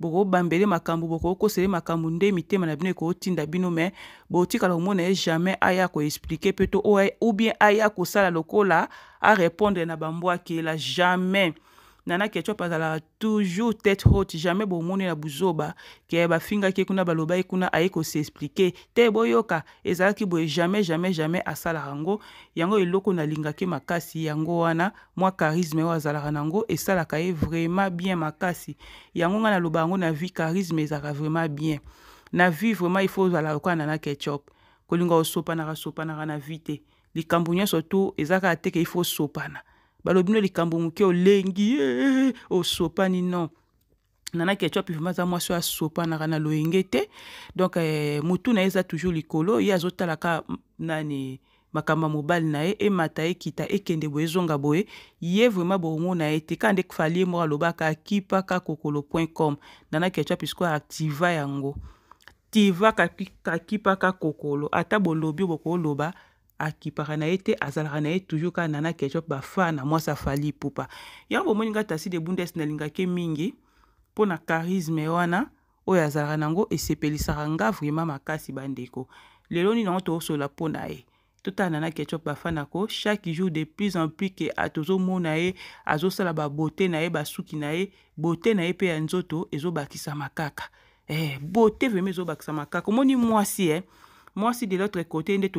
bokobambele makambo bokokosele makambo nde mitema na bino ekootinda bino me botikala komona ye jamais aya koexplike mpe to ou bien aya kosala lokola arépondre na bambwa akela jamais nana ketchup azalaka toujours tête haute jamais bomoni na buzoba ke bafingaki ye kuna baloba ye kuna aye koseexplike te boyoka ezalaki boye jamais jamais jamais asalaka yango yango eloko nalingaki makasi yango wana mwa charisme oyo azalaka nango esalaka ye vraiment bien makasi yango ngai naloba yango na vie charisme ezalaka vraiment bien na vie vraiment ifo ozalaka koya nana ketchup kolinga osopanaka sopanaka na vie te likambo nyonso tu ezalaka teke ifo osopana balobi no likambo moke olengi e eh, eh, eh, osopani oh, non nana kecho api vraimen aza mwasi oyo asopanaka na loyenge te donc eh, motu na ye eza toujours likolo ye azotalaka nani makambo ya mobali na ye emata ekita ekende boye ezonga boye ye vraimen bomona ye te kande fali ye moko alobaka akipaka kokolo point com nana kecho api sikoyo activa yango tiva kakipaka kokolo ata bolobi bokoloba akipaka na ye te azalaka na ye toujours kaka na na ketchup bafa na mwasi afali ipupa yango bomoni nga tasi de bundes nalingaki mingi mpo na charisme wana oyo azalaka nango esepelisaka nga vraimen makasi bandeko lelo nini yango toosola mpo na ye totala na na ketchup bafana yango chaque jour de plus en plus ke tozomona ye azosala babote na ye basuki na ye bote na ye mpe ya nzoto ezobakisama kaka eh, bote vraimen ezobakisama kaka omoni mwasi e eh? mwasi de l'autre côté nde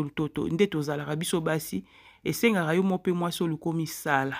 nde tozalaka biso basi esengaka yo mo mpe mwasi oluka omisala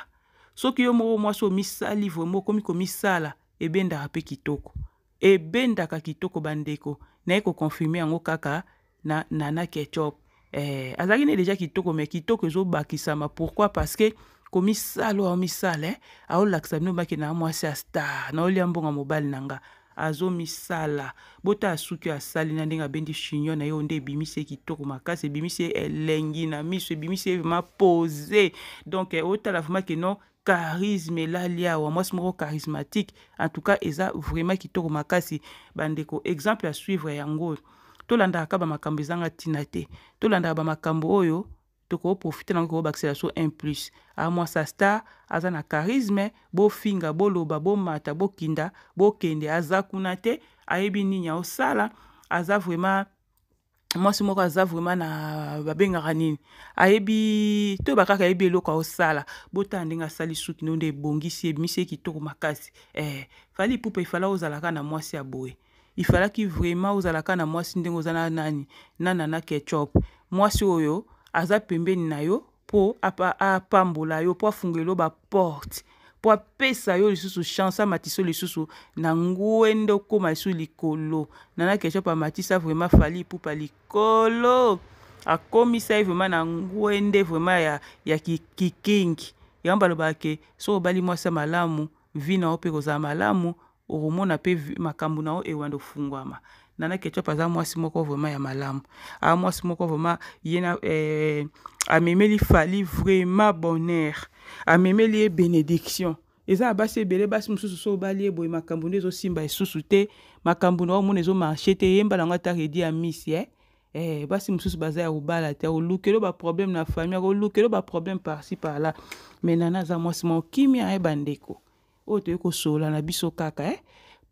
soki yo moko mwasi omisali vraimen okomi komisala ebendaka mpe kitoko ebendaka kitoko bandeko naye koconfirme yango kaka na nana ketchup eh, azalaki ne deja kitoko me kitoko ezobakisama pourquoi parce que komisala oyo aomisala eh, aolakisa bino bakendaka mwasi ya star naolia mbongo mobali na nga azomisala botala suki oyo asali na ndenge abendi chignon na ye oyo nde ebimisi ye kitoko makasi ebimisi ye elengi na miso ebimisi ye vraimen pose donc eh, otala vraimen keno charisme elali awa mwasi moko charismatique en tout cas eza vraiment kitoko makasi bandeko exemple ya suivre yango oyo tolandaka ka bamakambo ezanga ntina te tolandaka bamakambo oyo tokoprofite nango koyebakisela so 1 plus amwasa ah, star aza na charisme bofinga boloba bomata bokinda bokende aza kuna te ayebi nini aosala aza vraiment mwasi moko aza vraiment na babengaka nini ayebi to bakaka ayebi eloko aosala botala ndenge asali suki no nde ebongisi ebimisi ye kitoko makasi eh, fali ipupa efala ozalaka na mwasi ya boye ifalaki vraiment ozalaka na mwasi ndenge oza na nani nanana ketchup mwasi oyo aza pembeni na yo mpo apambola yo mpo afungela yo baporte mpo apesa yo lisusu chance amatisa yo lisusu na ngwende okóma lisusu likolo nana ketchup amatisa vraiment fali epupa likolo akomisa ye vraiment na ngwende vraiment ya, ya kikingi yango balobaka ke soki obali mwasi ya malamu vi na yo mpe kozala malamu okomona mpe makambo na yo ewanda ofungwama nana ketchup aza mwasi moko vraiment ya malamu Amo mwasi moko vraiment ye na eh, amemeli fali vraiment bonheur amemeli ye bénédiction eza na basi ebele basi mosusu so obali ye boye makambo nde ezosimba esusu te makambo na omona ezomarche te ata redi ya misi e eh? Eh, basi mosusu baza ya kobala te olukelo baproblème na famille akolukelo baproblème parci parla me nana aza mwasi moko kimia ye bandeko oyo toyei kosola na biso kaka e eh?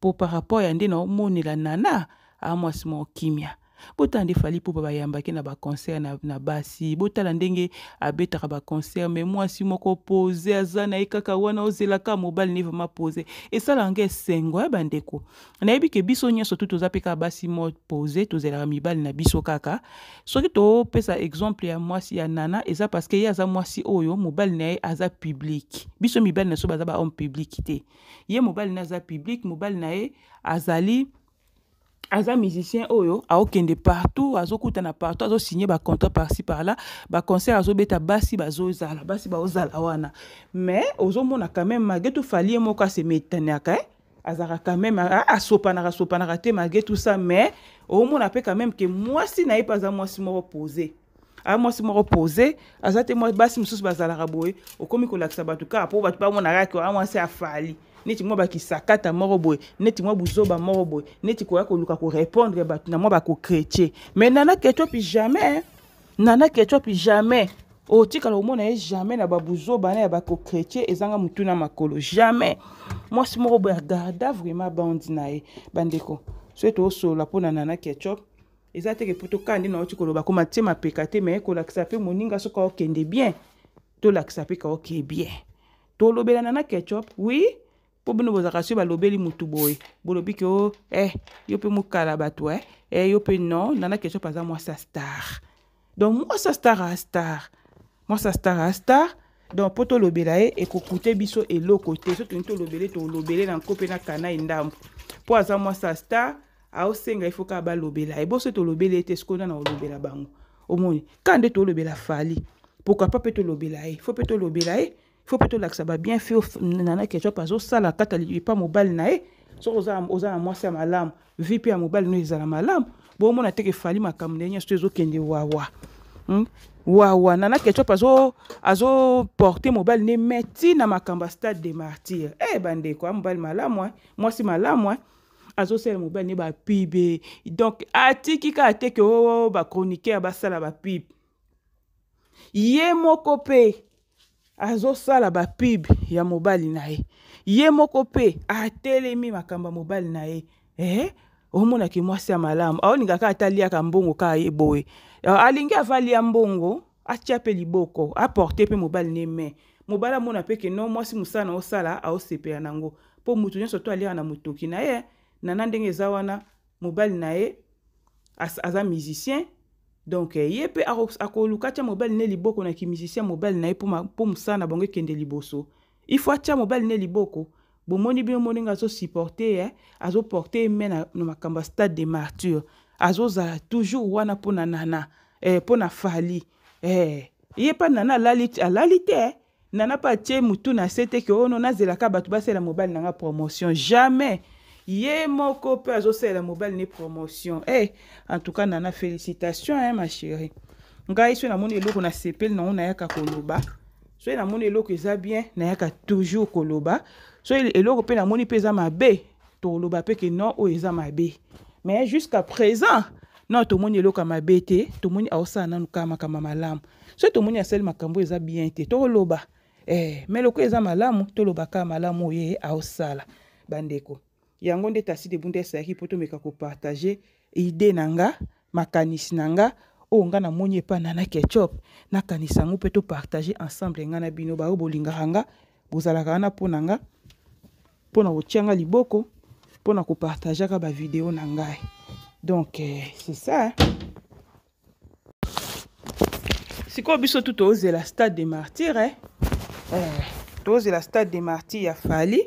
po par rapport ya nde naomonela nana amwasi moko kimia botala nde fali mpo bayambaki na baconcert na, na basi botala ndenge abetaka baconcert me mwasi moko pose aza na ye kaka wana ozelaka mobali ne vraimen pose esalaka nge esengo ya eh, bandeko nayebi ke biso nyonso tu toza mpe kaka basi mo pose tozelaka mibali na biso kaka soki topesa exemple ya mwasi ya nana eza parceke ye aza mwasi oyo mobali na ye aza publike biso mibali na so baza bahomme publike te ye mobali na ye aza publike mobali na ye azali aza musicien oyo aokende partout azokutana partout azosigne bacontrat parci parla baconcert azobeta basi bazozala basi baozala wana mais ozomona quand même malgré tout falie moko asemetaneaka eh? azalaka quand même asopanaka asopanaka te malgré tout ça mais omona mpe quand même ke mwasi na ye mpe aza mwasi moko posé moi mwasi moko reposer aza te basi mosusu bazalaka boye okomi kolakisa bato kaka mpo bato bamonaka ke a mwasi afali neti mwa bakisakata moko boye neti mwa buzoba moko boye neti koya koluka korépondre bato na mwa bakokretien me nana ketiopi jamais nana ketiopi jamais otikala omona ye jamais na babuzoba na ya bakokretien ezanga motu na makolo jamais mwasi moko boye agarda vraiment bandi na ye bandeko soki toosola mpona nana ketchop eza teke mpo tokaa nde nauti koloba koma tie mapeka te me kolakisa mpe moninga soki aokende bien tolakisa mpe kaoke bien tolobela nana ketchop wi oui? mpo bino bozalaka soki balobeli motu boye bolobi ke o oh, eh yo mpe mokala bato e eh, yo mpe non nana question mpe aza mwasi ya star donc mwasi star a star mwasi ya star a star donc mpo tolobela ye ekokute biso eloko te so tolingi tolobele tolobele na nko mpe na kana endambo mpo aza mwasi ya star aosenga ifoka balobela ye boso tolobeli ye te sikoyo nana olobela bango omoni ka nde tolobela fali pourkua pas mpe tolobela ye fo mpe tolobela ye faut plutôt lakisa babienfait na na quelque chose azosala kata lipa mobali na ye soki oza na mwasi ya malamu vi mpe ya mobali no ezala malamu bomona teke efali makambo na ye nyonso to ezokende wawa hmm? wawa nana ketchup azoporte mobali ne me ti na makambo ya stade de martyre e eh, bandeko ya ah, mobali malamu ah, mwasi malamu ah, azosala mobali ne bapibe donc atiki kaka teke o oh, oh, oh, bachroniqeur basala bapibe ye moko mpe azosala bapibe ya mobali na ye ye moko mpe atelemi makambo ya mobali na ye eh? omonaki mwasi ya malamu aolinga kaka ataliaka mbongo kaka ye boye ah, alingi avalia mbongo atia mpe liboko aporte mpe mobali ne mai mobali amona mpe keno mwasi mosala na osala aosepela nango mpo motu nyonso to aliaka na motoki na ye nana ndenge eza wana mobali na ye aza musicien donk eh, ye mpe akoluka atya mobali ne liboko na kimisisia mobali na ye mpo mosala na bango ekende liboso ifo atya mobali ne liboko bomoni bino moninga azosupporte ye eh, azoporte ye me na, na makambo ya stade de martyre azozala toujours wana mpona nana mpo eh, na fali eh. ye mpa nana alali, alali te eh. nana mpe atie motu na se te ke ono nazelaka bato basala mobali na nga promotion jamais ye moko mpe azosalela mobali ne promotion e eh, hey, en tout cas nana félicitation hein, ma chérie ngai so namoni eloko nasepeli nango nayaka koloba so namoni eloko eza bien nayaka toujours koloba so eloko mpe namoni mpe eza mabe toloba mpe ke non oyo eza mabe mais jusqu'à présent non tomoni eloko ya mabe te tomoni aosala nanu kaka makambo malamu so tomoni asali makambo eza bien te toloba eh, mais loko eza malamu toloba kaka malamu oyo ye aosala bandeko yango nde de ebunda poto meka ko partager ide makanis nanga n'anga na nga na na na ketchup nakanisa peto ensemble nga na bino baoyo bolingaka hanga, bozalaka wana mpona Pour mpona kotia nga liboko mpona kopartageaka n'anga donc eh, c'est ça hein. si ko biso tu la stade de martyre hein. eh? eh, La stade de martyre fali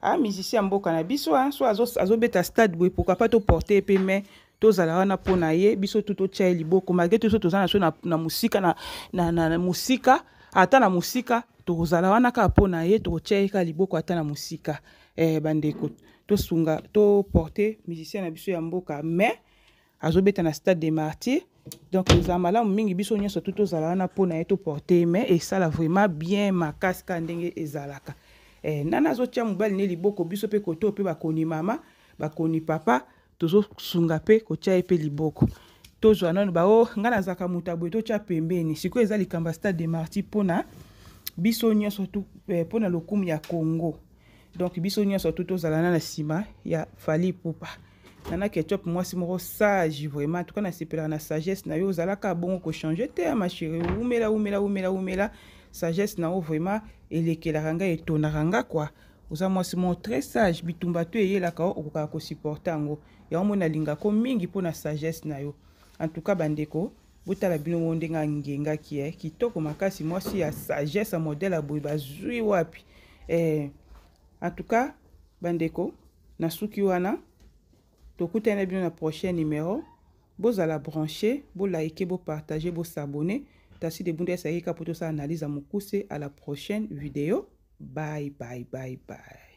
amusicien ah, ya mboka na biso ah, so azobeta stade boye pokapa toporte ye mpe mai tozala wana mpo na ye biso tu totya ye liboko malgré toso toza na so na mosika na, na, na, na mosika ata na mosika tokozala wana kaka mpo na ye tokotya ye kaka liboko ata na mosika eh, bandeko tosunga toporte musicien na biso ya mboka mai azobeta na stade des martyrs donc ezala malamu mingi biso nyonso tu tozala wana mpo na ye toporte ye mai esala vraiment bien makasi kaka ndenge ezalaka eh, nani azotia mobali ne liboko biso mpe koto mpe bakoni mama bakoni papa tozosunga mpe kotia ye mpe liboko tozwa nano bao oh, ngai nazalaka moto aboye totya pembeni sikoyo eza likambo ya stade de marti mpona biso nyonso eh, mpona eh, lokumu ya congo donk biso nyonso tu tozala na na nsima ya fali pupa nana ketchup mwasi moko sage vraiment tuka nasepelaka na sagesse na yo ozalaka bongo kochange te ya mashere umela umela umela umela sagesse na yo vraiment elekelaka ngai etonaka nga kua oza mwasi mo très sage bitumba to eyelaka o okokaka kosuporte yango yango moni alingako mingi mpona sagesse na yo en tout cas bandeko botala bino mo ndenge angengaki e eh. kitoko makasi mwasi ya sagesse ya modele ya boye bazwi wapi eh, en tout cas bandeko na suki wana tokutani na bino na prochain numéro bozala branché bolike bopartage bosabone bo Tacide de Eka pour tout ça analyse à mon à la prochaine vidéo. Bye, bye, bye, bye.